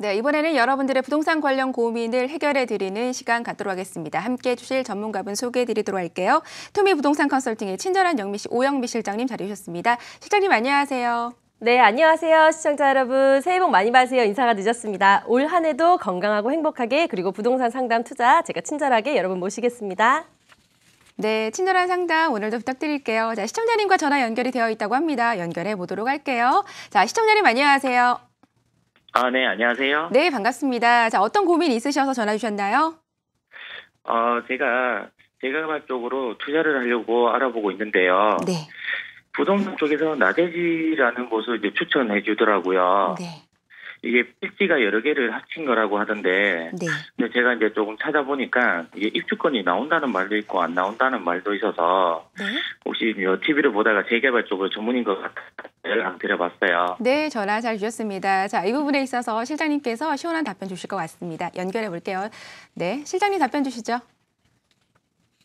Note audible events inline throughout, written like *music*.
네, 이번에는 여러분들의 부동산 관련 고민을 해결해 드리는 시간 갖도록 하겠습니다. 함께 해 주실 전문가분 소개해 드리도록 할게요. 투미 부동산 컨설팅의 친절한 영미 씨, 오영미 실장님 자리해 셨습니다 실장님 안녕하세요. 네, 안녕하세요. 시청자 여러분. 새해 복 많이 받으세요. 인사가 늦었습니다. 올 한 해도 건강하고 행복하게 그리고 부동산 상담 투자 제가 친절하게 여러분 모시겠습니다. 네, 친절한 상담 오늘도 부탁드릴게요. 자, 시청자님과 전화 연결이 되어 있다고 합니다. 연결해 보도록 할게요. 자, 시청자님 안녕하세요. 아, 네, 안녕하세요. 네, 반갑습니다. 자, 어떤 고민 있으셔서 전화 주셨나요? 어, 제가 재개발 쪽으로 투자를 하려고 알아보고 있는데요. 네. 부동산 쪽에서 나대지라는 곳을 이제 추천해 주더라고요. 네. 이게 필지가 여러 개를 합친 거라고 하던데, 네. 근데 제가 이제 조금 찾아보니까 이게 입주권이 나온다는 말도 있고 안 나온다는 말도 있어서 네. 혹시 TV를 뭐 보다가 재개발 쪽으로 전문인 것 같아서 연안 드려봤어요. 네, 전화 잘 주셨습니다. 자, 이 부분에 있어서 실장님께서 시원한 답변 주실 것 같습니다. 연결해 볼게요. 네, 실장님 답변 주시죠.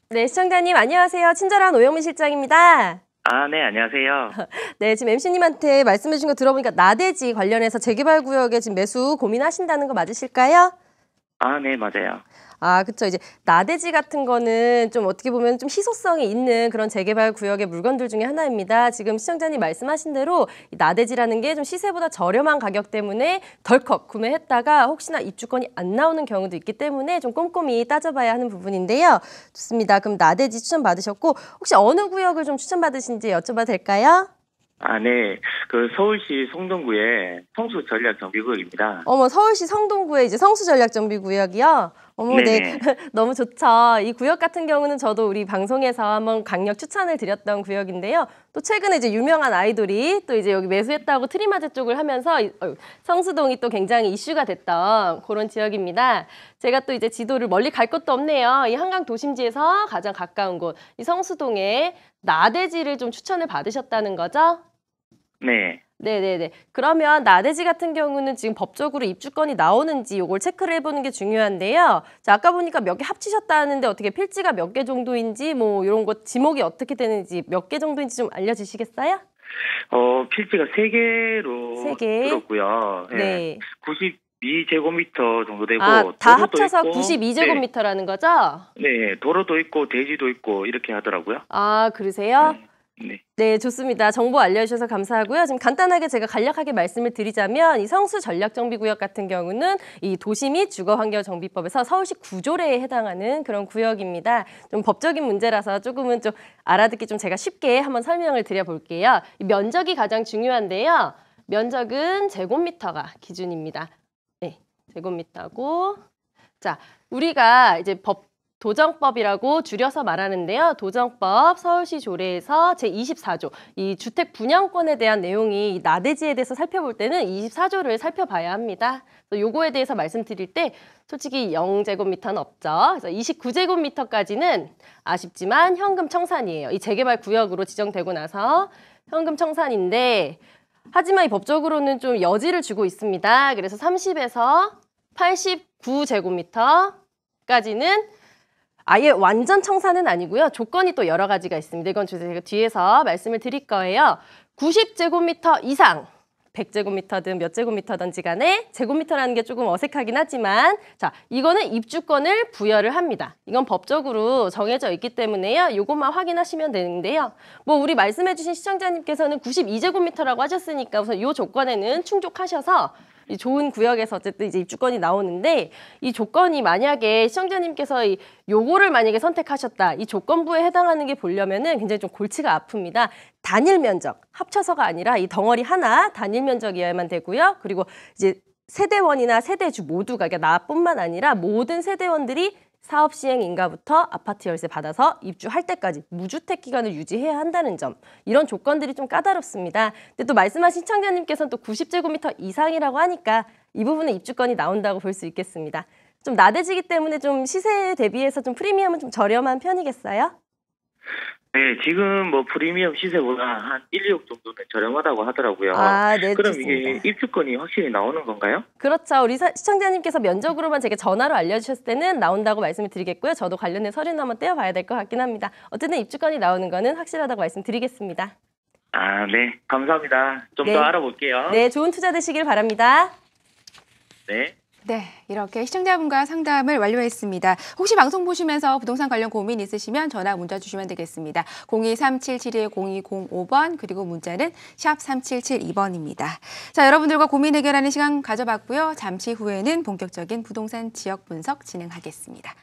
네, 시청자님 안녕하세요. 친절한 오영민 실장입니다. 아, 네, 안녕하세요. *laughs* 네, 지금 MC님한테 말씀해 주신 거 들어보니까 나대지 관련해서 재개발 구역에 지금 매수 고민하신다는 거 맞으실까요? 아, 네, 맞아요. 아, 그렇죠. 이제 나대지 같은 거는 좀 어떻게 보면 좀 희소성이 있는 그런 재개발 구역의 물건들 중에 하나입니다. 지금 시청자님 말씀하신 대로 나대지라는 게 좀 시세보다 저렴한 가격 때문에 덜컥 구매했다가 혹시나 입주권이 안 나오는 경우도 있기 때문에 좀 꼼꼼히 따져봐야 하는 부분인데요. 좋습니다. 그럼 나대지 추천 받으셨고 혹시 어느 구역을 좀 추천 받으신지 여쭤봐도 될까요? 아, 네. 그 서울시 성동구의 성수 전략 정비구역입니다. 어머, 서울시 성동구의 이제 성수 전략 정비구역이요? 어머, 네 *laughs* 너무 좋죠. 이 구역 같은 경우는 저도 우리 방송에서 한번 강력 추천을 드렸던 구역인데요. 또 최근에 이제 유명한 아이돌이 또 이제 여기 매수했다고 트리마드 쪽을 하면서 어, 성수동이 또 굉장히 이슈가 됐던 그런 지역입니다. 제가 또 이제 지도를 멀리 갈 것도 없네요. 이 한강 도심지에서 가장 가까운 곳, 이 성수동에 나대지를 좀 추천을 받으셨다는 거죠? 네. 네네네. 그러면 나대지 같은 경우는 지금 법적으로 입주권이 나오는지 이걸 체크를 해보는 게 중요한데요. 자, 아까 보니까 몇 개 합치셨다 하는데 어떻게 필지가 몇 개 정도인지 뭐 이런 거 지목이 어떻게 되는지 몇 개 정도인지 좀 알려주시겠어요? 어, 필지가 세개로 3개. 들었고요. 예. 네. 네. 92제곱미터 정도 되고 아, 다 합쳐서 있고, 92제곱미터라는 네. 거죠? 네, 도로도 있고 대지도 있고 이렇게 하더라고요. 아, 그러세요? 네. 네. 네, 좋습니다. 정보 알려주셔서 감사하고요. 지금 간단하게 제가 간략하게 말씀을 드리자면 이 성수 전략정비구역 같은 경우는 이 도시 및 주거환경정비법에서 서울시 구조례에 해당하는 그런 구역입니다. 좀 법적인 문제라서 조금은 좀 알아듣기 좀 제가 쉽게 한번 설명을 드려볼게요. 면적이 가장 중요한데요. 면적은 제곱미터가 기준입니다. 네, 제곱미터고 자, 우리가 이제 법 도정법이라고 줄여서 말하는데요. 도정법 서울시 조례에서 제24조 이 주택 분양권에 대한 내용이 나대지에 대해서 살펴볼 때는 24조를 살펴봐야 합니다. 요거에 대해서 말씀드릴 때 솔직히 0제곱미터는 없죠. 그래서 29제곱미터까지는 아쉽지만 현금 청산이에요. 이 재개발 구역으로 지정되고 나서 현금 청산인데 하지만 이 법적으로는 좀 여지를 주고 있습니다. 그래서 30에서 89제곱미터까지는 아예 완전 청산은 아니고요. 조건이 또 여러 가지가 있습니다. 이건 제가 뒤에서 말씀을 드릴 거예요. 90제곱미터 이상 100제곱미터든 몇 제곱미터든지 간에 제곱미터라는 게 조금 어색하긴 하지만 자 이거는 입주권을 부여를 합니다. 이건 법적으로 정해져 있기 때문에요. 이것만 확인하시면 되는데요. 뭐 우리 말씀해주신 시청자님께서는 92제곱미터라고 하셨으니까 우선 이 조건에는 충족하셔서 이 좋은 구역에서 어쨌든 이제 입주권이 나오는데 이 조건이 만약에 시청자님께서 이 요거를 만약에 선택하셨다. 이 조건부에 해당하는 게 보려면은 굉장히 좀 골치가 아픕니다. 단일 면적 합쳐서가 아니라 이 덩어리 하나 단일 면적이어야만 되고요. 그리고 이제 세대원이나 세대주 모두가 그러니까 나뿐만 아니라 모든 세대원들이 사업 시행 인가부터 아파트 열쇠 받아서 입주할 때까지 무주택 기간을 유지해야 한다는 점 이런 조건들이 좀 까다롭습니다. 근데 또 말씀하신 시청자님께서는 또 90제곱미터 이상이라고 하니까 이 부분에 입주권이 나온다고 볼 수 있겠습니다. 좀 나대지기 때문에 좀 시세에 대비해서 좀 프리미엄은 좀 저렴한 편이겠어요? 네, 지금 뭐 프리미엄 시세보다 한 1, 2억 정도는 저렴하다고 하더라고요. 아, 네, 그럼 좋습니다. 이게 입주권이 확실히 나오는 건가요? 그렇죠. 우리 사, 시청자님께서 면적으로만 제게 전화로 알려주셨을 때는 나온다고 말씀을 드리겠고요. 저도 관련된 서류는 한번 떼어봐야 될 것 같긴 합니다. 어쨌든 입주권이 나오는 거는 확실하다고 말씀드리겠습니다. 아, 네. 감사합니다. 좀더 네. 알아볼게요. 네, 좋은 투자 되시길 바랍니다. 네. 네, 이렇게 시청자분과 상담을 완료했습니다. 혹시 방송 보시면서 부동산 관련 고민 있으시면 전화 문자 주시면 되겠습니다. 0237720205번 그리고 문자는 샵 3772번입니다. 자, 여러분들과 고민 해결하는 시간 가져봤고요. 잠시 후에는 본격적인 부동산 지역 분석 진행하겠습니다.